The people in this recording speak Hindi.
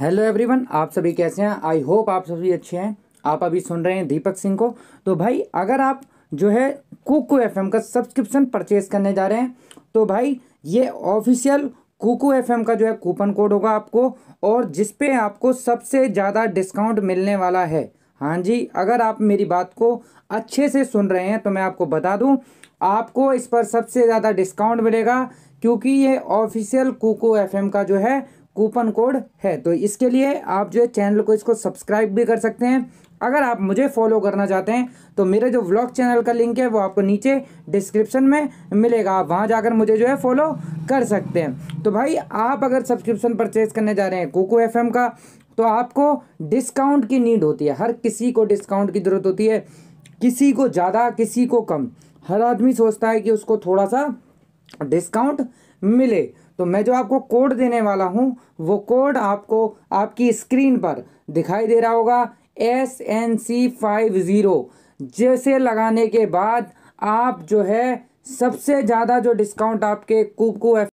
हेलो एवरीवन आप सभी कैसे हैं आई होप आप सभी अच्छे हैं आप अभी सुन रहे हैं दीपक सिंह को तो भाई अगर आप जो है कुकू एफ का सब्सक्रिप्शन परचेज करने जा रहे हैं तो भाई ये ऑफिशियल कुकू एफ का जो है कूपन कोड होगा आपको और जिस पे आपको सबसे ज़्यादा डिस्काउंट मिलने वाला है हाँ जी अगर आप मेरी बात को अच्छे से सुन रहे हैं तो मैं आपको बता दूँ आपको इस पर सबसे ज़्यादा डिस्काउंट मिलेगा क्योंकि ये ऑफिशियल कुकू एफ का जो है कूपन कोड है तो इसके लिए आप जो है चैनल को इसको सब्सक्राइब भी कर सकते हैं अगर आप मुझे फॉलो करना चाहते हैं तो मेरे जो व्लॉग चैनल का लिंक है वो आपको नीचे डिस्क्रिप्शन में मिलेगा आप वहाँ जाकर मुझे जो है फॉलो कर सकते हैं तो भाई आप अगर सब्सक्रिप्शन परचेज करने जा रहे हैं कोको एफ का तो आपको डिस्काउंट की नीड होती है हर किसी को डिस्काउंट की ज़रूरत होती है किसी को ज़्यादा किसी को कम हर आदमी सोचता है कि उसको थोड़ा सा डिस्काउंट मिले तो मैं जो आपको कोड देने वाला हूँ वो कोड आपको आपकी स्क्रीन पर दिखाई दे रहा होगा S N C five zero जैसे लगाने के बाद आप जो है सबसे ज़्यादा जो डिस्काउंट आपके कुकू एफ